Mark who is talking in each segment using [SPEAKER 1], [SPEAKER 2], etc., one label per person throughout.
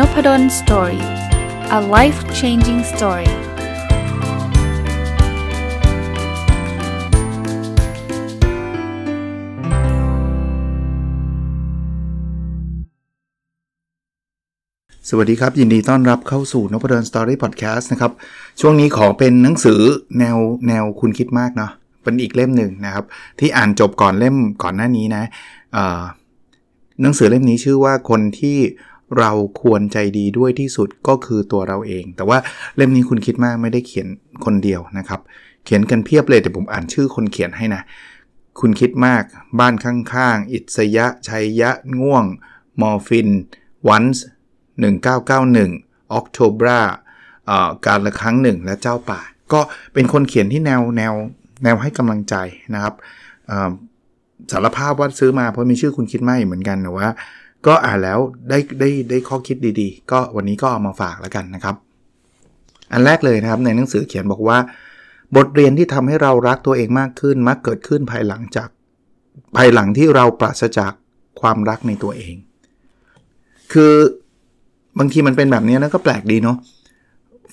[SPEAKER 1] n o p ด d o สตอรี่อะไลฟ์ changing story สวัสดีครับ ยินดีต้อนรับเข้าสู่นพดนสตอรี่พอดแคสต์นะครับ ช่วงนี้ขอเป็นหนังสือแนวแนวคุณคิดมากเนาะ เป็นอีกเล่มหนึ่งนะครับ ที่อ่านจบก่อนเล่มก่อนหน้านี้นะ หนังสือเล่มนี้ชื่อว่าคนที่เราควรใจดีด้วยที่สุดก็คือตัวเราเอง แต่ว่าเล่มนี้คุณคิดมากไม่ได้เขียนคนเดียวนะครับ เขียนกันเพียบเลยแต่ผมอ่านชื่อคนเขียนให้นะ คุณคิดมากบ้านข้างๆ อิศยะชัยยะง่วงมอร์ฟินวันส์นึ่งออกโทบราการละครั้งหนึ่งและเจ้าป่า ก็เป็นคนเขียนที่แนวแนวแนวให้กำลังใจนะครับสารภาพว่าซื้อมาเพราะมีชื่อคุณคิดไม่เหมือนกันแต่ว่าก็อ่านแล้วได้ได้ได้ข้อคิดดีๆ ก็วันนี้ก็เอามาฝากแล้วกันนะครับ อันแรกเลยนะครับในหนังสือเขียนบอกว่า บทเรียนที่ทำให้เรารักตัวเองมากขึ้นมักเกิดขึ้นภายหลังจากภายหลังที่เราปราศจากความรักในตัวเอง คือบางทีมันเป็นแบบนี้นะ ก็แปลกดีเนาะ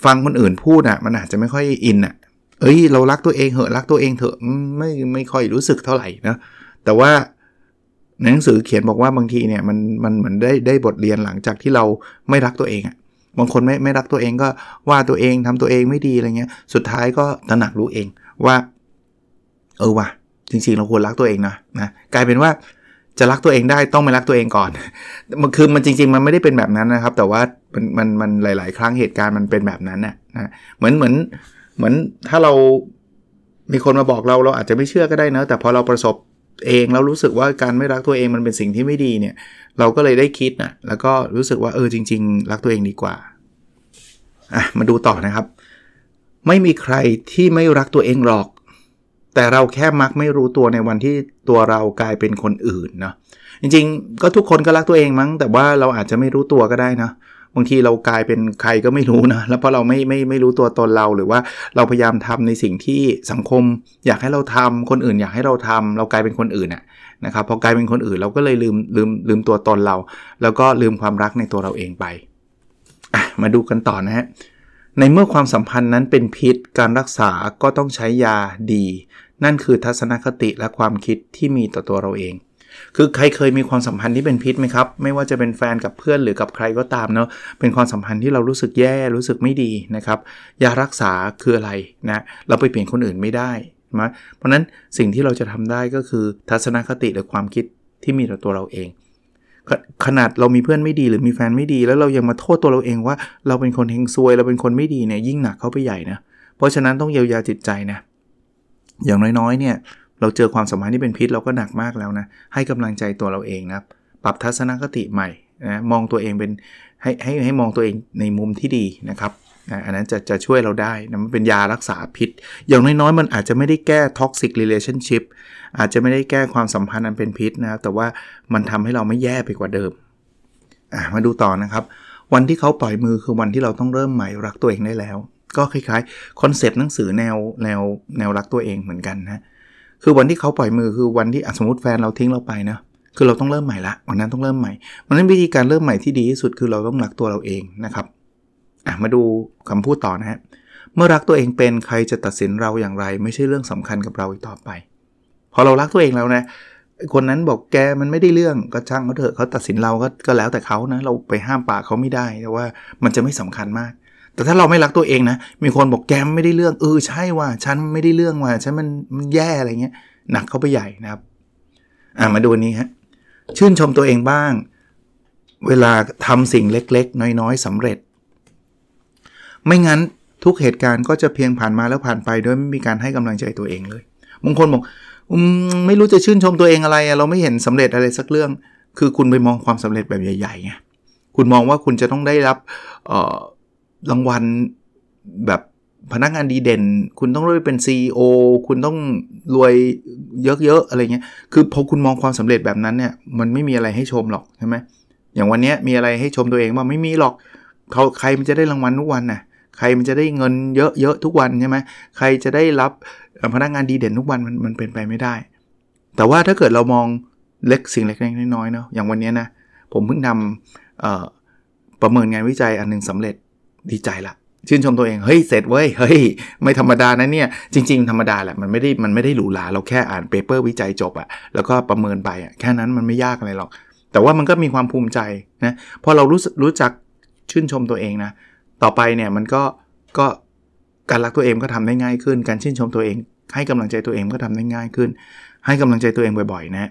[SPEAKER 1] ฟังคนอื่นพูดอะ่ะ มันอาจจะไม่ค่อยอินอะ่ะเอ้ยเรารักตัวเองเหอะรักตัวเองเถอะไม่ไม่ค่อยรู้สึกเท่าไหร่นะแต่ว่าหนังสือเขียนบอกว่าบางทีเนี่ยมันมันเหมือนได้ได้บทเรียนหลังจากที่เราไม่รักตัวเองอะบางคนไม่ไม่รักตัวเองก็ว่าตัวเองทำตัวเองไม่ดีอะไรเงี้ยสุดท้ายก็ตระหนักรู้เอง ว่า เออว่ะจริง ๆเราควรรักตัวเองนะนะกลายเป็นว่าจะรักตัวเองได้ต้องไม่รักตัวเองก่อนมันคือมันจริง ๆ มันไม่ได้เป็นแบบนั้นนะครับ แต่ว่ามันมันมันหลาย ๆ ครั้งเหตุการณ์มันเป็นแบบนั้นน่ะนะเหมือนเหมือนเหมือนถ้าเรามีคนมาบอกเราเราอาจจะไม่เชื่อก็ได้นะ แต่พอเราประสบเองแล้วรู้สึกว่าการไม่รักตัวเองมันเป็นสิ่งที่ไม่ดีเนี่ย เราก็เลยได้คิดนะแล้วก็รู้สึกว่าเออจริง ๆ รักตัวเองดีกว่า อ่ะมาดูต่อนะครับ ไม่มีใครที่ไม่รักตัวเองหรอก แต่เราแค่มักไม่รู้ตัวในวันที่ตัวเรากลายเป็นคนอื่นนะจริง ๆ ก็ทุกคนก็รักตัวเองมั้ง แต่ว่าเราอาจจะไม่รู้ตัวก็ได้นะบางทีเรากลายเป็นใครก็ไม่รู้นะ แล้วเพราะ เราไม่ไม่ไม่รู้ตัวตนเราหรือว่าเราพยายามทำในสิ่งที่สังคมอยากให้เราทำคนอื่นอยากให้เราทำเรากลายเป็นคนอื่นอะนะครับ พอกลายเป็นคนอื่นเราก็เลยลืมลืมลืมตัวตนเรา แล้วก็ลืมความรักในตัวเราเองไป มาดูกันต่อนะฮะ ในเมื่อความสัมพันธ์นั้นเป็นพิษ การรักษาก็ต้องใช้ยาดี นั่นคือทัศนคติและความคิดที่มีต่อตัวเราเองคือใครเคยมีความสัมพันธ์ที่เป็นพิษไหมครับ ไม่ว่าจะเป็นแฟนกับเพื่อนหรือกับใครก็ตามเนาะเป็นความสัมพันธ์ที่เรารู้สึกแย่ รู้สึกไม่ดีนะครับยารักษาคืออะไรนะเราไปเปลี่ยนคนอื่นไม่ได้มเพราะนั้นสิ่งที่เราจะทำได้ก็คือ ทัศนคติหรือความคิดที่มีต่อตัวเราเอง ขนาดเรามีเพื่อนไม่ดีหรือมีแฟนไม่ดี แล้วเรายังมาโทษตัวเราเองว่าเราเป็นคนเฮงซวยเราเป็นคนไม่ดีเนี่ยยิ่งหนักเข้าไปใหญ่นะเพราะฉะนั้นต้องเยียวยาจิตใจนะอย่างน้อยๆ เนี่ยเราเจอความสัมพันธ์ที่เป็นพิษเราก็หนักมากแล้วนะให้กำลังใจตัวเราเองนะปรับทัศนคติใหม่นะมองตัวเองเป็นให้ให้ให้มองตัวเองในมุมที่ดีนะครับอันนั้นจะจะช่วยเราได้นะมันเป็นยารักษาพิษ อย่างน้อยๆมันอาจจะไม่ได้แก้ท็อกซิกเรลชั่นชิพอาจจะไม่ได้แก้ความสัมพันธ์อันเป็นพิษนะครับแต่ว่ามันทำให้เราไม่แย่ไปกว่าเดิมมาดูต่อนะครับ วันที่เขาปล่อยมือคือวันที่เราต้องเริ่มใหม่รักตัวเองได้แล้ว ก็คล้ายๆคอนเซปต์หนังสือแนวแนวแนวรักตัวเองเหมือนกันนะคือวันที่เขาปล่อยมือคือวันที่สมมติแฟนเราทิ้งเราไปนะ คือเราต้องเริ่มใหม่ละวันนั้นต้องเริ่มใหม่วันนั้นวิธีการเริ่มใหม่ที่ดีที่สุดคือเราต้องรักตัวเราเองนะครับมาดูคำพูดต่อนะฮะเมื่อรักตัวเองเป็นใครจะตัดสินเราอย่างไร ไม่ใช่เรื่องสำคัญกับเราอีกต่อไป พอเรารักตัวเองแล้วนะ คนนั้นบอกแกมันไม่ได้เรื่อง ก็ช่างเขาเถอะเขาตัดสินเราก็ก็แล้วแต่เขานะ เราไปห้ามปากเขาไม่ได้แต่ว่ามันจะไม่สำคัญมากแต่ถ้าเราไม่รักตัวเองนะ มีคนบอกแกไม่ได้เรื่อง เออใช่ว่า ฉันไม่ได้เรื่องว่ะ ฉันมันมันแย่อะไรเงี้ย หนักเข้าไปใหญ่นะครับ อ่ามาดูนี้ฮะ ชื่นชมตัวเองบ้าง เวลาทำสิ่งเล็ก ๆ น้อย ๆ สำเร็จ ไม่งั้นทุกเหตุการณ์ก็จะเพียงผ่านมาแล้วผ่านไป โดยไม่มีการให้กำลังใจตัวเองเลยบางคนบอกอมไม่รู้จะชื่นชมตัวเองอะไรเราไม่เห็นสำเร็จอะไรสักเรื่อง คือคุณไปมองความสำเร็จแบบใหญ่ๆไง คุณมองว่าคุณจะต้องได้รับรางวัลแบบพนักงานดีเด่น คุณต้องรวยเป็น CEO คุณต้องรวยเยอะๆอะไรเงี้ยคือพอคุณมองความสำเร็จแบบนั้นเนี่ยมันไม่มีอะไรให้ชมหรอกใช่ไหมอย่างวันนี้มีอะไรให้ชมตัวเองบ้างไม่มีหรอกเขาใครมันจะได้รางวัลทุกวันนะ่ะใครมันจะได้เงินเยอะๆทุกวันใช่ไหมใครจะได้รับพนักงานดีเด่นทุกวันมันมันเป็นไปไม่ได้ แต่ว่าถ้าเกิดเรามองเล็กสิ่งเล็กๆน้อยๆเนาะอย่างวันนี้นะผมเพิ่งทำประเมินงานวิจัยอันนึงสำเร็จดีใจละชื่นชมตัวเองเฮ้ยเสร็จเว้ยเฮ้ย ไม่ธรรมดานะเนี่ย จริงๆ ธรรมดาแหละมันไม่ได้มันไม่ได้หรูหราเราแค่อ่านเปเปอร์ วิจัยจบอะแล้วก็ประเมินไปอะแค่นั้นมันไม่ยากอะไรหรอกแต่ว่ามันก็มีความภูมิใจนะพอเรารู้รู้จักชื่นชมตัวเองนะ ต่อไปเนี่ยมันก็ก็การรักตัวเองก็ทำได้ง่ายขึ้นการชื่นชมตัวเอง ให้กำลังใจตัวเองก็ทำได้ง่ายขึ้น ให้กำลังใจตัวเองบ่อยๆนะ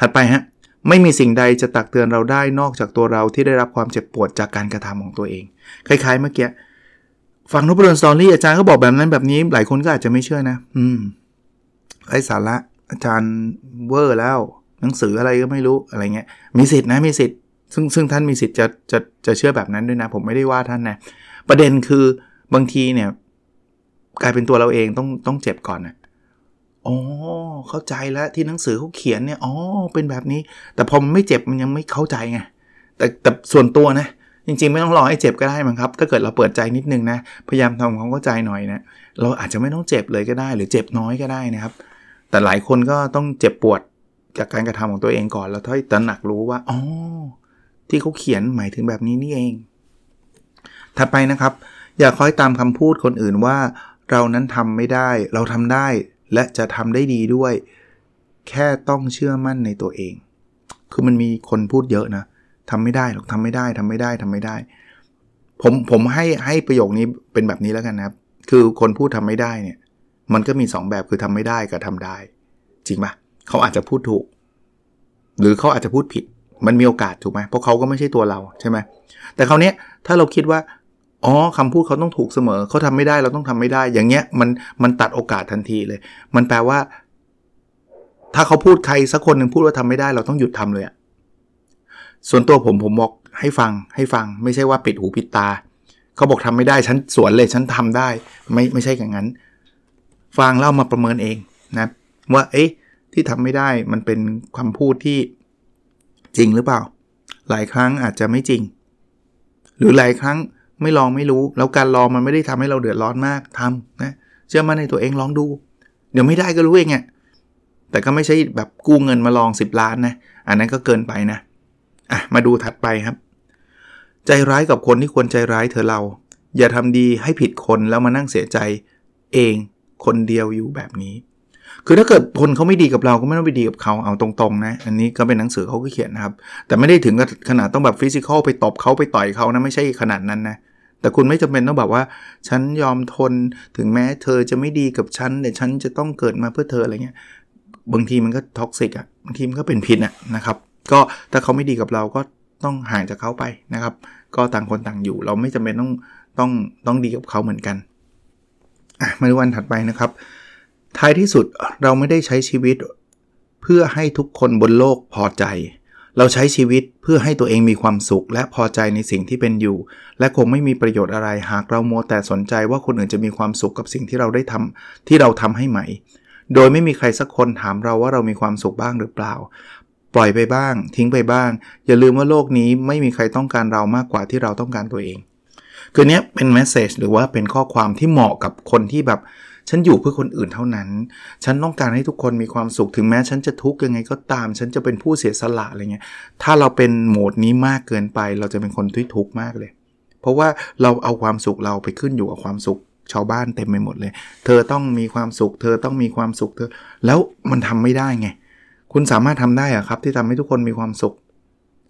[SPEAKER 1] ถัดไปฮะไม่มีสิ่งใดจะตักเตือนเราได้นอกจากตัวเราที่ได้รับความเจ็บปวดจากการกระทำของตัวเองคล้าย ๆ เมื่อกี้ฟังนุดลสตอรี่อาจารย์ก็บอกแบบนั้นแบบนี้ หลายคนก็อาจจะไม่เชื่อนะ อืมไร้สาระอาจารย์เวอร์แล้ว หนังสืออะไรก็ไม่รู้อะไรเงี้ยมีสิทธินะ มีสิทธิ์ซึ่งซึ่งท่านมีสิทธิ์จะจะจะเชื่อแบบนั้นด้วยนะ ผมไม่ได้ว่าท่านนะประเด็นคือบางทีเนี่ย กลายเป็นตัวเราเองต้องต้องเจ็บก่อนนะอ๋อ เข้าใจแล้วที่หนังสือเขาเขียนเนี่ย อ๋อ เป็นแบบนี้ แต่พอมันไม่เจ็บ มันยังไม่เข้าใจไง แต่แต่ส่วนตัวนะ จริง ๆไม่ต้องรอให้เจ็บก็ได้มั้งครับ ถ้าเกิดเราเปิดใจนิดนึงนะ พยายามทำความเข้าใจหน่อยนะ เราอาจจะไม่ต้องเจ็บเลยก็ได้ หรือเจ็บน้อยก็ได้นะครับ แต่หลายคนก็ต้องเจ็บปวดจากการกระทำของตัวเองก่อนแล้วถ้าตระหนักรู้ว่า อ๋อ ที่เขาเขียนหมายถึงแบบนี้นี่เอง ถัดไปนะครับ อย่าคอยตามคำพูดคนอื่นว่า เรานั้นทำไม่ได้ เราทำได้และจะทำได้ดีด้วยแค่ต้องเชื่อมั่นในตัวเอง คือมันมีคนพูดเยอะนะทำไม่ได้หรอกทำไม่ได้ทำไม่ได้ทำไม่ได้ผมผมให้ให้ประโยคนี้เป็นแบบนี้แล้วกันนะครับ คือคนพูดทำไม่ได้เนี่ยมันก็มี 2 แบบคือทำไม่ได้กับทำได้ จริงปะเขาอาจจะพูดถูกหรือเขาอาจจะพูดผิดมันมีโอกาสถูกไหมเพราะเขาก็ไม่ใช่ตัวเราใช่ไหมแต่คราวนี้ถ้าเราคิดว่าอ๋อคำพูดเขาต้องถูกเสมอเขาทำไม่ได้ เราต้องทำไม่ได้ อย่างเงี้ยมันมันตัดโอกาสทันทีเลย มันแปลว่า ถ้าเขาพูดใครสักคนหนึ่งพูดว่าทำไม่ได้ เราต้องหยุดทำเลยอะส่วนตัวผมผมบอกให้ฟัง ให้ฟัง ไม่ใช่ว่าปิดหูปิดตาเขาบอกทำไม่ได้ ฉันสวนเลยฉันทำได้ไม่ไม่ใช่อย่างนั้น ฟังเล่ามาประเมินเองนะว่าเอ๊ะที่ทำไม่ได้ มันเป็นคำพูดที่จริงหรือเปล่า หลายครั้งอาจจะไม่จริง หรือหลายครั้งไม่ลองไม่รู้แล้วการลองมันไม่ได้ทำให้เราเดือดร้อนมากทำนะเชื่อมั่นในตัวเองลองดู เดี๋ยวไม่ได้ก็รู้เองไง่แต่ก็ไม่ใช่แบบกู้เงินมาลอง10ล้านนะอันนั้นก็เกินไปนะอ่ะมาดูถัดไปครับ ใจร้ายกับคนที่ควรใจร้ายเธอเรา อย่าทำดีให้ผิดคนแล้วมานั่งเสียใจเองคนเดียวอยู่แบบนี้คือถ้าเกิดคนเขาไม่ดีกับเราก็ไม่ต้องไปดีกับเขา เอาตรงๆ นะ อันนี้ก็เป็นหนังสือเขาก็เขียนนะครับ แต่ไม่ได้ถึงขนาดต้องแบบฟิสิกอลไปตบเขาไปต่อยเขานะ ไม่ใช่ขนาดนั้นนะ แต่คุณไม่จำเป็นต้องแบบว่าฉันยอมทนถึงแม้เธอจะไม่ดีกับฉันแต่ฉันจะต้องเกิดมาเพื่อเธออะไรเงี้ย บางทีมันก็ท็อกซิกอ่ะบางทีมันก็เป็นพิษอ่ะนะครับ ก็ถ้าเขาไม่ดีกับเราก็ต้องห่างจากเขาไปนะครับ ก็ต่างคนต่างอยู่ เราไม่จำเป็นต้องต้องต้องดีกับเขาเหมือนกัน อ่ะมาดูวันถัดไปนะครับท้ายที่สุดเราไม่ได้ใช้ชีวิต เพื่อให้ทุกคนบนโลกพอใจ เราใช้ชีวิตเพื่อให้ตัวเองมีความสุขและพอใจในสิ่งที่เป็นอยู่ และคงไม่มีประโยชน์อะไร หากเรามัวแต่สนใจว่าคนอื่นจะมีความสุขกับสิ่งที่เราได้ทำที่เราทำให้ไหมโดยไม่มีใครสักคนถามเราว่าเรามีความสุขบ้างหรือเปล่า ปล่อยไปบ้าง ทิ้งไปบ้าง อย่าลืมว่าโลกนี้ไม่มีใครต้องการเรามากกว่าที่เราต้องการตัวเอง คือเนี้ยเป็นเมสเซจหรือว่าเป็นข้อความที่เหมาะกับคนที่แบบฉันอยู่เพื่อคนอื่นเท่านั้น ฉันต้องการให้ทุกคนมีความสุข ถึงแม้ฉันจะทุกข์ยังไงก็ตาม ฉันจะเป็นผู้เสียสละอะไรเงี้ย ถ้าเราเป็นโหมดนี้มากเกินไป เราจะเป็นคนที่ทุกข์มากเลย เพราะว่าเราเอาความสุขเราไปขึ้นอยู่กับความสุข ชาวบ้านเต็มไปหมดเลย เธอต้องมีความสุข เธอต้องมีความสุข เธอ แล้วมันทำไม่ได้ไง คุณสามารถทำได้อะครับ ที่ทำให้ทุกคนมีความสุข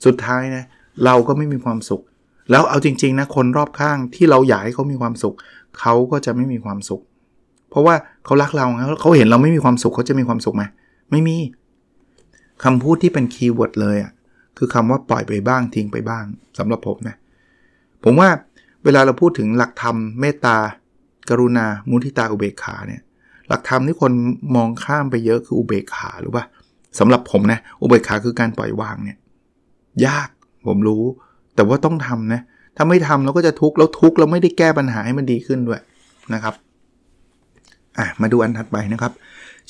[SPEAKER 1] สุดท้ายนะ เราก็ไม่มีความสุข แล้วเอาจริงๆนะ คนรอบข้างที่เราอยากให้เขามีความสุข เขาก็จะไม่มีความสุขเพราะว่าเขารักเราเขาเห็นเราไม่มีความสุขเขาจะมีความสุขไหม ไม่มี คำพูดที่เป็นคีย์เวิร์ดเลยอ่ะคือคำว่าปล่อยไปบ้างทิ้งไปบ้าง สำหรับผมนะ ผมว่าเวลาเราพูดถึงหลักธรรมเมตตา กรุณามุทิตาอุเบกขาเนี่ย หลักธรรมที่คนมองข้ามไปเยอะคืออุเบกขา หรือว่าสำหรับผมนะ อุเบกขาคือการปล่อยวางเนี่ย ยากผมรู้ แต่ว่าต้องทำนะถ้าไม่ทำเราก็จะทุกข์แล้วทุกข์เราไม่ได้แก้ปัญหาให้มันดีขึ้นด้วยนะครับอ่ะ มาดูอันถัดไปนะครับ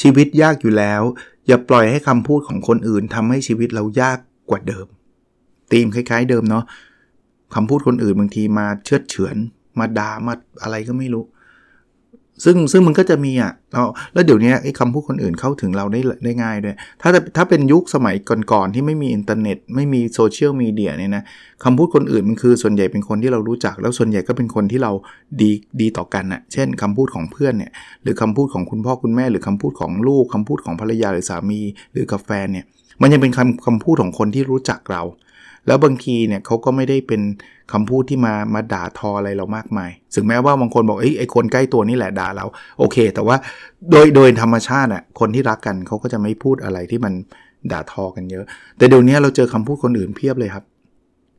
[SPEAKER 1] ชีวิตยากอยู่แล้ว อย่าปล่อยให้คำพูดของคนอื่นทำให้ชีวิตเรายากกว่าเดิมตีมคล้ายๆเดิมเนาะคำพูดคนอื่นบางทีมาเชือดเฉือน มาดา่ามาอะไรก็ไม่รู้ซึ่งซึ่งมันก็จะมีอ่ะล้วแล้วเดี๋ยวนี้ไอ้คำพูดคนอื่นเข้าถึงเราได้ได้ง่ายด้วยถ้าถ้าเป็นยุคสมัยก่อนๆที่ไม่มีอินเทอร์เน็ตไม่มีโซเชียลมีเดียเนี่ยนะคำพูดคนอื่นมันคือ ส่วนใหญ่เป็นคนที่เรารู้จัก แล้วส่วนใหญ่ก็เป็นคนที่เราดีดีต่อกันอ่ะเช่น คำพูดของเพื่อนเนี่ยหรือคำพูดของคุณพ่อคุณแม่ หรือคำพูดของลูก คำพูดของภรรยาหรือสามี หรือกับแฟนเนี่ยมันยังเป็นคำคำพูดของคนที่รู้จักเราแล้วบางทีเนี่ยเขาก็ไม่ได้เป็นคำพูดที่มามาด่าทออะไรเรามากมาย ถึงแม้ว่าบางคนบอกไอ้ไอคนใกล้ตัวนี่แหละด่าเราโอเค แต่ว่าโดยโดยธรรมชาติอ่ะคนที่รักกันเขาก็จะไม่พูดอะไรที่มันด่าทอกันเยอะ แต่เดี๋ยวนี้เราเจอคำพูดคนอื่นเพียบเลยครับ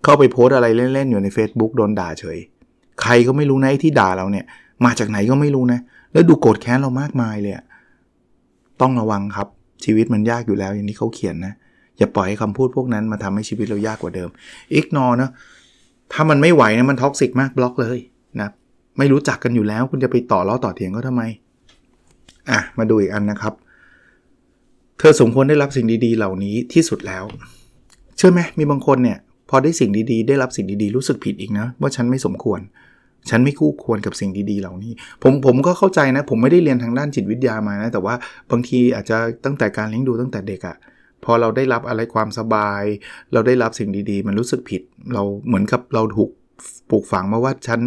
[SPEAKER 1] เข้าไปโพสอะไรเล่น ๆ อยู่ใน Facebook โดนด่าเฉยใครก็ไม่รู้นะที่ด่าเราเนี่ย มาจากไหนก็ไม่รู้นะแล้วดูโกรธแค้นเรามากมายเลยต้องระวังครับชีวิตมันยากอยู่แล้ว อย่างนี้เขาเขียนนะเอย่าปล่อยให้คำพูดพวกนั้นมาทำให้ชีวิตเรายากกว่าเดิมอิกนอเนะถ้ามันไม่ไหวนะมันท็อกซิกมากบล็อกเลยนะไม่รู้จักกันอยู่แล้วคุณจะไปต่อล้อต่อเถียงก็ทำไม อ่ะ มาดูอีกอันนะครับ เธอสมควรได้รับสิ่งดีๆเหล่านี้ที่สุดแล้ว เชื่อไหมมีบางคนเนี่ย พอได้สิ่งดีๆ ได้รับสิ่งดีๆรู้สึกผิดอีกนะ ว่าฉันไม่สมควร ฉันไม่คู่ควรกับสิ่งดีๆ เหล่านี้ผมผมก็เข้าใจนะ ผมไม่ได้เรียนทางด้านจิตวิทยามานะ แต่ว่าบางทีอาจจะตั้งแต่การเลี้ยงดูตั้งแต่เด็กอะ่ะพอเราได้รับอะไรความสบาย เราได้รับสิ่งดีๆ มันรู้สึกผิด เราเหมือนกับเราถูกปลูกฝังมาว่าฉัน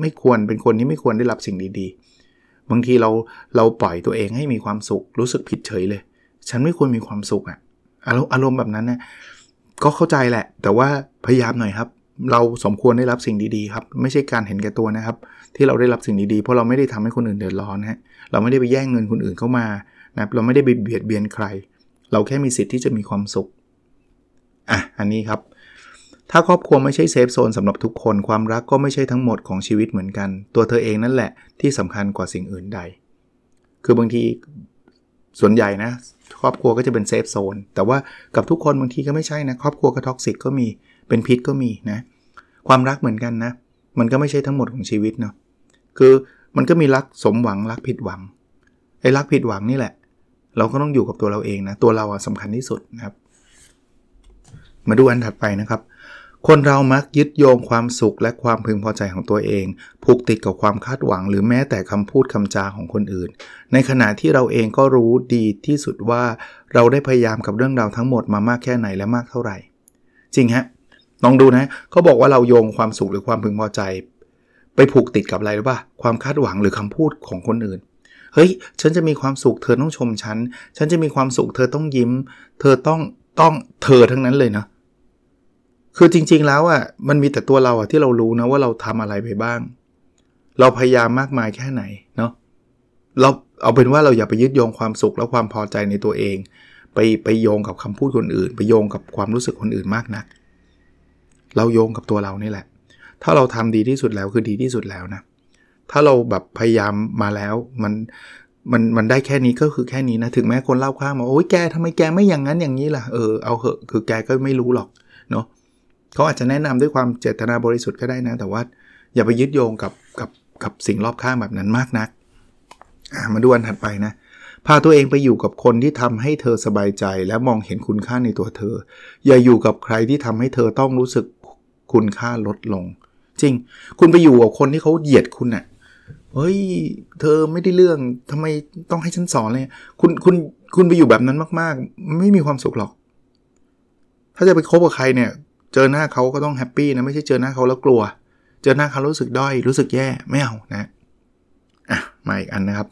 [SPEAKER 1] ไม่ควรเป็นคนที่ไม่ควรได้รับสิ่งดีๆ บางทีเราเราปล่อยตัวเองให้มีความสุข รู้สึกผิดเฉยเลย ฉันไม่ควรมีความสุขอะอารมณ์อารมณ์แบบนั้นนะก็เข้าใจแหละ แต่ว่าพยายามหน่อยครับ เราสมควรได้รับสิ่งดีๆครับ ไม่ใช่การเห็นแก่ตัวนะครับ ที่เราได้รับสิ่งดีๆเพราะเราไม่ได้ทำให้คนอื่นเดือดร้อนฮะเราไม่ได้ไปแย่งเงินคนอื่นเข้ามานะเราไม่ได้ไปเบียดเบียนใครเราแค่มีสิทธิ์ ที่จะมีความสุข อ่ะ อันนี้ครับ ถ้าครอบครัวไม่ใช่เซฟโซนสำหรับทุกคนความรักก็ไม่ใช่ทั้งหมดของชีวิตเหมือนกัน ตัวเธอเองนั่นแหละที่สำคัญกว่าสิ่งอื่นใด คือบางทีส่วนใหญ่นะ ครอบครัวก็จะเป็นเซฟโซนแต่ว่ากับทุกคนบางทีก็ไม่ใช่นะครอบครัวกระท็อกซิกก็มีเป็นพิษก็มีนะความรักเหมือนกันนะ มันก็ไม่ใช่ทั้งหมดของชีวิตเนาะคือมันก็มีรักสมหวังรักผิดหวังไอ้รักผิดหวังนี่แหละเราก็ต้องอยู่กับตัวเราเองนะ ตัวเราอะสำคัญที่สุดนะครับ มาดูอันถัดไปนะครับคนเรามักยึดโยงความสุขและความพึงพอใจของตัวเอง ผูกติดกับความคาดหวังหรือแม้แต่คำพูดคำจาของคนอื่น ในขณะที่เราเองก็รู้ดีที่สุดว่าเราได้พยายามกับเรื่องราวทั้งหมดมามากแค่ไหนและมากเท่าไหร่ จริงฮะลองดูนะเขาบอกว่าเราโยงความสุขหรือความพึงพอใจ ไปผูกติดกับอะไรหรือเปล่าความคาดหวัง หรือคำพูดของคนอื่นเฮ้ยฉันจะมีความสุข เธอต้องชมฉัน ฉันจะมีความสุข เธอต้องยิ้ม เธอต้องต้องเธอทั้งนั้นเลยนะคือจริงๆแล้วอะ่ะมันมีแต่ตัวเราอะ่ะที่เรารู้นะว่าเราทำอะไรไปบ้าง เราพยายามมากมายแค่ไหนเนาะเราเอาเป็นว่าเราอย่าไปยึดโยงความสุขและความพอใจในตัวเอง ไป ไปโยงกับคำพูดคนอื่น ไปโยงกับความรู้สึกคนอื่นมากนะักเราโยงกับตัวเรานี่แหละ ถ้าเราทำดีที่สุดแล้วคือดีที่สุดแล้วนะถ้าเราแบบพยายามมาแล้วมันมันมันได้แค่นี้ก็คือแค่นี้นะถึงแม้คนเล่าข้างมา โอ้ยแกทำไมแกไม่อย่างนั้นอย่างนี้ล่ะ เออเอาเหอะคือแกก็ไม่รู้หรอกเนาะเขาอาจจะแนะนำด้วยความเจตนาบริสุทธิ์ก็ได้นะ แต่ว่า อย่าไปยึดโยงกับกับกับสิ่งรอบข้างแบบนั้นมากนักมาดูอันถัดไปนะพาตัวเองไปอยู่กับคนที่ทำให้เธอสบายใจ และมองเห็นคุณค่าในตัวเธอ อย่าอยู่กับใครที่ทำให้เธอต้องรู้สึกคุณค่าลดลง จริง คุณไปอยู่กับคนที่เขาเหยียดคุณอนะ่ะเฮ้ย เธอไม่ได้เรื่องทำไมต้องให้ฉันสอนเลยคุณคุณคุณไปอยู่แบบนั้นมาก ๆ ไม่มีความสุขหรอก ถ้าจะไปคบกับใครเนี่ย เจอหน้าเขาก็ต้องแฮปปี้นะ ไม่ใช่เจอหน้าเขาแล้วกลัว เจอหน้าเขารู้สึกด้อย รู้สึกแย่ ไม่เอา นะ อ่ะ มาอีกอันนะครับ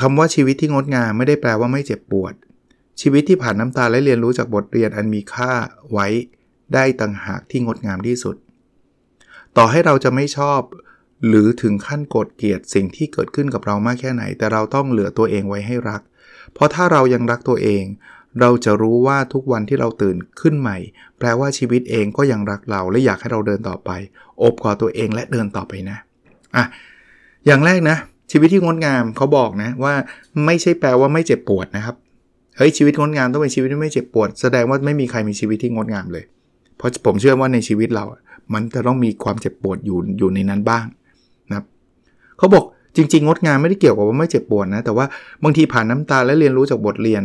[SPEAKER 1] คำว่าชีวิตที่งดงาม ไม่ได้แปลว่าไม่เจ็บปวด ชีวิตที่ผ่านน้ำตาและเรียนรู้จากบทเรียนอันมีค่าไว้ได้ต่างหากที่งดงามที่สุด ต่อให้เราจะไม่ชอบหรือถึงขั้นโกรธเกลียดสิ่งที่เกิดขึ้นกับเรามากแค่ไหน แต่เราต้องเหลือตัวเองไว้ให้รัก เพราะถ้าเรายังรักตัวเอง เราจะรู้ว่าทุกวันที่เราตื่นขึ้นใหม่ แปลว่าชีวิตเองก็ยังรักเรา และอยากให้เราเดินต่อไป อบกอดตัวเองและเดินต่อไปนะอ่ะอย่างแรกนะ ชีวิตที่งดงามเขาบอกนะว่า ไม่ใช่แปลว่าไม่เจ็บปวดนะครับเฮ้ยชีวิตงดงามต้องเป็นชีวิตที่ไม่เจ็บปวด แสดงว่าไม่มีใครมีชีวิตที่งดงามเลย เพราะผมเชื่อว่าในชีวิตเรา มันจะต้องมีความเจ็บปวดอยู่อยู่ในนั้นบ้างเขาบอกจริงๆ งดงามไม่ได้เกี่ยวกับว่าไม่เจ็บปวดนะแต่ว่าบางทีผ่านน้ำตาและเรียนรู้จากบทเรียน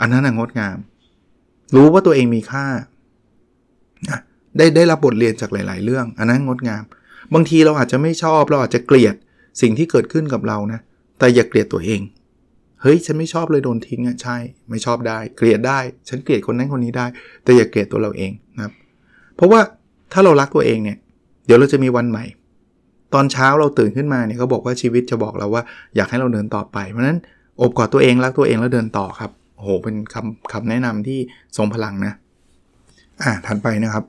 [SPEAKER 1] อันนั้นงดงาม รู้ว่าตัวเองมีค่าได้ได้รับบทเรียนจากหลายๆเรื่อง อันนั้นงดงาม บางทีเราอาจจะไม่ชอบเราอาจจะเกลียดสิ่งที่เกิดขึ้นกับเรานะ แต่อย่าเกลียดตัวเอง เฮ้ย ฉันไม่ชอบเลยโดนทิ้งอ่ะใช่ ไม่ชอบได้ เกลียดได้ ฉันเกลียดคนนั้นคนนี้ได้ แต่อย่าเกลียดตัวเราเองนะครับเพราะว่าถ้าเรารักตัวเองเนี่ยเดี๋ยวเราจะมีวันใหม่ตอนเช้าเราตื่นขึ้นมาเนี่ยเขาบอกว่าชีวิตจะบอกเราว่าอยากให้เราเดินต่อไป เพราะฉะนั้นอบกอดตัวเองรักตัวเองแล้วเดินต่อครับโหเป็นคำคำแนะนำที่ทรงพลังนะอ่าถัดไปนะครับ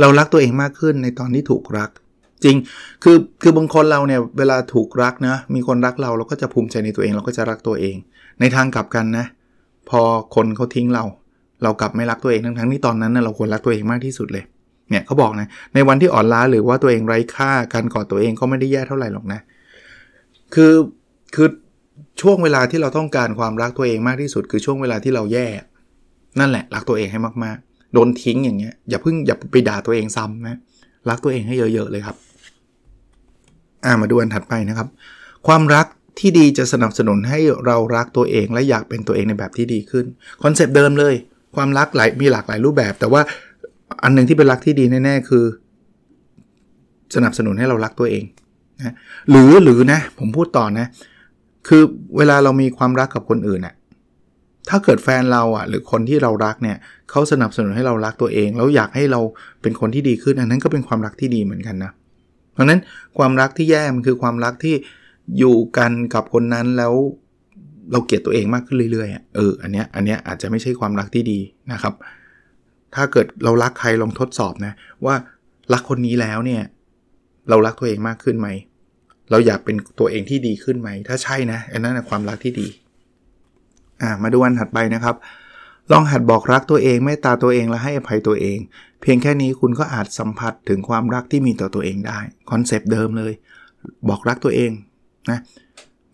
[SPEAKER 1] เรารักตัวเองมากขึ้นในตอนที่ถูกรัก จริงคือคือบางคนเราเนี่ยเวลาถูกรักนะ มีคนรักเรา เราก็จะภูมิใจในตัวเอง เราก็จะรักตัวเอง ในทางกลับกันนะพอคนเขาทิ้งเรา เรากลับไม่รักตัวเองทั้งงที่ตอนนั้นนะเราควรรักตัวเองมากที่สุดเลยเนี่ยเขาบอกนะในวันที่อ่อนล้าหรือว่าตัวเองไร้ค่าการกอดตัวเองก็ไม่ได้แย่เท่าไหร่หรอกนะ คือคือช่วงเวลาที่เราต้องการความรักตัวเองมากที่สุดคือช่วงเวลาที่เราแย่ นั่นแหละ รักตัวเองให้มากๆ โดนทิ้งอย่างเงี้ยอย่าเพิ่งอย่าไปด่าตัวเองซ้ำนะรักตัวเองให้เยอะๆเลยครับอ่ามาดูอันถัดไปนะครับ ความรักที่ดีจะสนับสนุนให้เรารักตัวเองและอยากเป็นตัวเองในแบบที่ดีขึ้นคอนเซปต์เดิมเลย ความรักหลายมีหลากหลายรูปแบบแต่ว่าอันหนึ่งที่เป็นรักที่ดี แน่ๆ คือ สนับสนุนให้เรารักตัวเองนะหรือหรือนะผมพูดต่อนะคือเวลาเรามีความรักกับคนอื่นอะถ้าเกิดแฟนเราอะหรือคนที่เรารักเนี่ยเขาสนับสนุนให้เรารักตัวเอง แล้วอยากให้เราเป็นคนที่ดีขึ้น อันนั้นก็เป็นความรักที่ดีเหมือนกันนะเพราะนั้นความรักที่แย่มันคือความรักที่อยู่กันกับคนนั้นแล้วเราเกลียดตัวเองมากขึ้นเรื่อยๆเอออันเนี้ยอันเนี้ยอาจจะไม่ใช่ความรักที่ดีนะครับถ้าเกิดเรารักใครลองทดสอบนะ ว่ารักคนนี้แล้วเนี่ย เรารักตัวเองมากขึ้นไหม เราอยากเป็นตัวเองที่ดีขึ้นไหม ถ้าใช่นะ อันนั้นความรักที่ดี อ่ามาดูวันถัดไปนะครับ ลองหัดบอกรักตัวเองเมตตาตัวเองและให้อภัยตัวเอง เพียงแค่นี้คุณก็อาจสัมผัสถึงความรักที่มีต่อตัวเองได้คอนเซปต์เดิมเลยบอกรักตัวเองนะ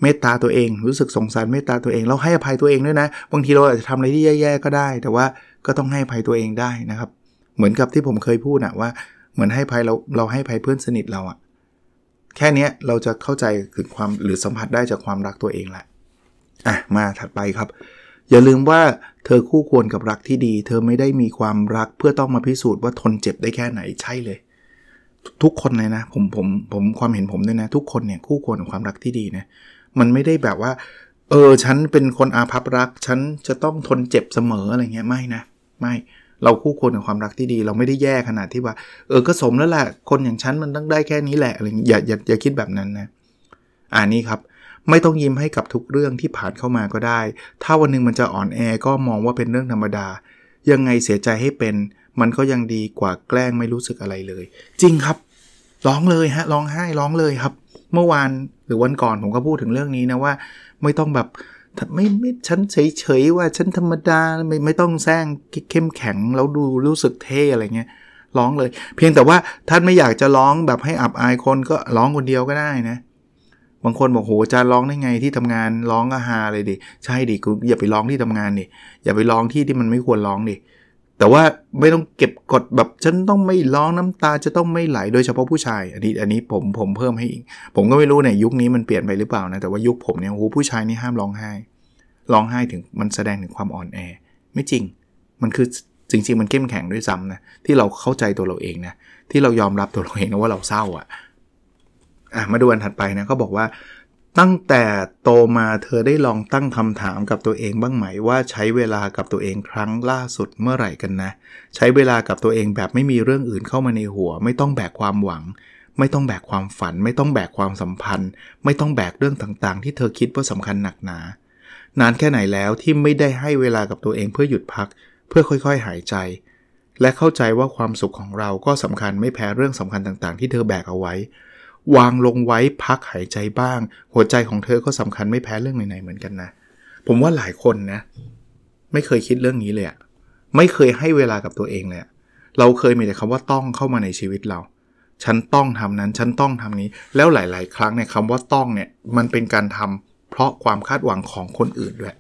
[SPEAKER 1] เมตตาตัวเองรู้สึกสงสารเมตตาตัวเองแล้วให้อภัยตัวเองด้วยนะบางทีเราอาจจะทำอะไรที่แย่ๆก็ได้แต่ว่าก็ต้องให้ภัยตัวเองได้นะครับ เหมือนกับที่ผมเคยพูดนะว่าเหมือนให้ภัยเราเราให้ภัยเพื่อนสนิทเราอะแค่นี้เราจะเข้าใจถึงความหรือสัมผัสได้จากความรักตัวเองแหละอ่ะมาถัดไปครับ อย่าลืมว่าเธอคู่ควรกับรักที่ดี เธอไม่ได้มีความรักเพื่อต้องมาพิสูจน์ว่าทนเจ็บได้แค่ไหนใช่เลย ทุกคนเลยนะ ผมผมผมความเห็นผมด้วยนะ ทุกคนเนี่ยคู่ควรกับความรักที่ดีนะมันไม่ได้แบบว่า เออฉันเป็นคนอาภัพรัก ฉันจะต้องทนเจ็บเสมออะไรเงี้ยไม่นะเไม่ เราคู่ควรกับความรักที่ดี เราไม่ได้แย่ ขนาดที่ว่า เออ ก็สมแล้วแหละ คนอย่างฉันมันต้องได้แค่นี้แหละอะไรอย่า อย่า อย่าคิดแบบนั้นนะอ่านี้ครับ ไม่ต้องยิ้มให้กับทุกเรื่องที่ผ่านเข้ามาก็ได้ ถ้าวันนึงมันจะอ่อนแอก็มองว่าเป็นเรื่องธรรมดา ยังไงเสียใจให้เป็น มันก็ยังดีกว่าแกล้งไม่รู้สึกอะไรเลย จริงครับ ร้องเลยฮะ ร้องไห้ ร้องเลยครับ เมื่อวานหรือวันก่อนผมก็พูดถึงเรื่องนี้นะว่า ไม่ต้องแบบไม่ไม่ฉันเฉยๆว่าฉันธรรมดาไม่ไม่ต้องแซงเข้มแข็งแล้วดูรู้สึกเท่อะไรเงี้ยร้องเลย เพียงแต่ว่าท่านไม่อยากจะร้องแบบให้อับอายคนก็ร้องคนเดียวก็ได้นะบางคนบอกโหจาร้องได้ไงที่ทำงานร้องก็ฮาเลยดิใช่ดิอย่าไปร้องที่ทำงานดิอย่าไปร้องที่ที่มันไม่ควรร้องดิเแต่ว่าไม่ต้องเก็บกดแบบฉันต้องไม่ร้องน้ำตาจะต้องไม่ไหลโดยเฉพาะผู้ชาย อันนี้อันนี้ผมผมเพิ่มให้อีกผมก็ไม่รู้เนี่ยยุคนี้มันเปลี่ยนไปหรือเปล่านะ แต่ว่ายุคผมเนี่ยโอ้โหผู้ชายนี่ห้ามร้องไห้ร้องไห้ถึงมันแสดงถึงความอ่อนแอ ไม่จริง มันคือจริง ๆ มันเข้มแข็งด้วยซ้ำนะที่เราเข้าใจตัวเราเองนะที่เรายอมรับตัวเราเองนะว่าเราเศร้าอะ่ะอ่ะ มาดูอันถัดไปนะเขาบอกว่าตั้งแต่โตมาเธอได้ลองตั้งคำถามกับตัวเองบ้างไหมว่าใช้เวลากับตัวเองครั้งล่าสุดเมื่อไหร่กันนะ ใช้เวลากับตัวเองแบบไม่มีเรื่องอื่นเข้ามาในหัว ไม่ต้องแบกความหวัง ไม่ต้องแบกความฝัน ไม่ต้องแบกความสัมพันธ์ ไม่ต้องแบกเรื่องต่างๆ ที่เธอคิดว่าสำคัญหนักหนา นานแค่ไหนแล้วที่ไม่ได้ให้เวลากับตัวเองเพื่อหยุดพัก เพื่อค่อยๆหายใจ และเข้าใจว่าความสุขของเราก็สำคัญไม่แพ้เรื่องสำคัญต่างๆที่เธอแบกเอาไว้วางลงไว้พักหายใจบ้าง หัวใจของเธอก็สำคัญไม่แพ้เรื่องไหนๆเหมือนกันนะผมว่าหลายคนนะไม่เคยคิดเรื่องนี้เลยไม่เคยให้เวลากับตัวเองเลยเราเคยมีแต่คำว่าต้องเข้ามาในชีวิตเรา ฉันต้องทำนั้น ฉันต้องทำนี้ แล้วหลาย ๆ ครั้งเนี่ยคำว่าต้องเนี่ยมันเป็นการทำ เพราะความคาดหวังของคนอื่นด้วย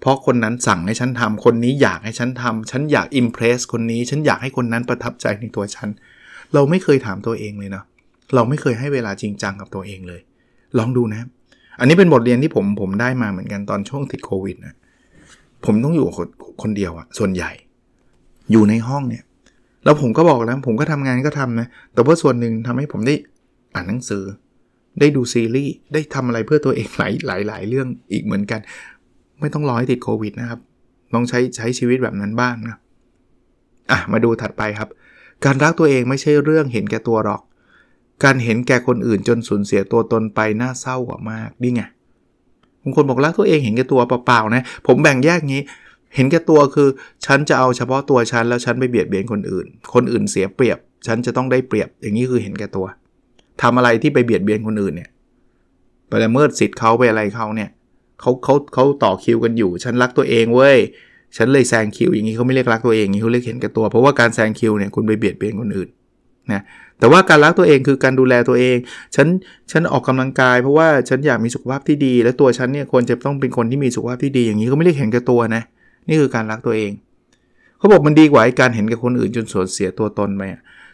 [SPEAKER 1] เพราะคนนั้นสั่งให้ฉันทำคนนี้อยากให้ฉันทำฉันอยากอิมเพรสคนนี้ ฉันอยากให้คนนั้นประทับใจในตัวฉันเราไม่เคยถามตัวเองเลยเนาะเราไม่เคยให้เวลาจริงจังกับตัวเองเลย ลองดูนะ อันนี้เป็นบทเรียนที่ผมผมได้มาเหมือนกันตอนช่วงติดโควิดนะ ผมต้องอยู่คนเดียวอะส่วนใหญ่ อยู่ในห้องเนี่ย แล้วผมก็บอกแล้วผมก็ทำงานก็ทำนะ แต่ว่าส่วนหนึ่งทำให้ผมได้อ่านหนังสือ ได้ดูซีรีส์ ได้ทำอะไรเพื่อตัวเองหลายหลายหลายเรื่องอีกเหมือนกัน ไม่ต้องรอให้ติดโควิดนะครับ ลองใช้ใช้ชีวิตแบบนั้นบ้างนะอ่ะมาดูถัดไปครับ การรักตัวเองไม่ใช่เรื่องเห็นแก่ตัวหรอกการเห็นแก่คนอื่นจนสูญเสียตัวตนไปน่าเศร้ากว่ามากนี่ไงบางคนบอกรักตัวเองเห็นแก่ตัวเปล่าๆนะผมแบ่งแยกงี้ เห็นแก่ตัวคือ ฉันจะเอาเฉพาะตัวฉัน แล้วฉันไปเบียดเบียนคนอื่น คนอื่นเสียเปรียบ ฉันจะต้องได้เปรียบอย่างนี้คือเห็นแก่ตัว ทำอะไรที่ไปเบียดเบียนคนอื่นเนี่ยไปละเมิดสิทธิ์เขาไปอะไรเขาเนี่ยเขาเขาเขาต่อคิวกันอยู่ ฉันรักตัวเองเว้ยฉันเลยแซงคิวอย่างนี้เขาไม่เรียกรักตัวเองอย่างนี้เขาเรียกเห็นแก่ตัวเพราะว่าการแซงคิวเนี่ยคุณไปเบียดเบียนคนอื่นนะแต่ว่าการรักตัวเองคือการดูแลตัวเอง ฉัน ฉันออกกำลังกาย เพราะว่าฉันอยากมีสุขภาพที่ดี และตัวฉันเนี่ย ควรจะต้องเป็นคนที่มีสุขภาพที่ดีอย่างนี้ก็ไม่ได้เห็นแก่ตัวนะ นี่คือการรักตัวเองเขาบอกมันดีกว่าการเห็นแก่คนอื่นจนสูญเสียตัวตนไป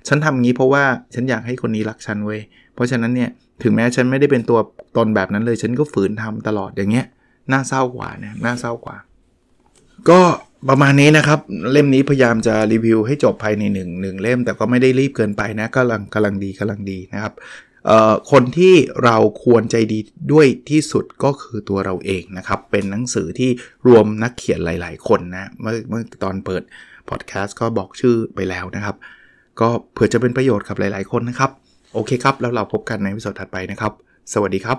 [SPEAKER 1] ฉันทำงี้เพราะว่าฉันอยากให้คนนี้รักฉันเว้ย เพราะฉะนั้นเนี่ยถึงแม้ฉันไม่ได้เป็นตัวตนแบบนั้นเลย ฉันก็ฝืนทำตลอดอย่างเงี้ยน่าเศร้ากว่านะน่าเศร้ากว่า ก็ประมาณนี้นะครับเล่มนี้พยายามจะรีวิว ให้จบภายในหนึ่งหนึ่งเล่มแต่ก็ไม่ได้รีบเกินไปนะกำลังกำลังดีกำลังดีนะครับคนที่เราควรใจดีด้วยที่สุดก็คือตัวเราเองนะครับ เป็นหนังสือที่รวมนักเขียนหลาย ๆ คนนะ เมื่อเมื่อตอนเปิดพอดแคสต์ก็บอกชื่อไปแล้วนะครับ ก็เผื่อจะเป็นประโยชน์กับหลายๆคนนะครับ โอเคครับ แล้วเราพบกันในวิดีโอถัดไปนะครับ สวัสดีครับ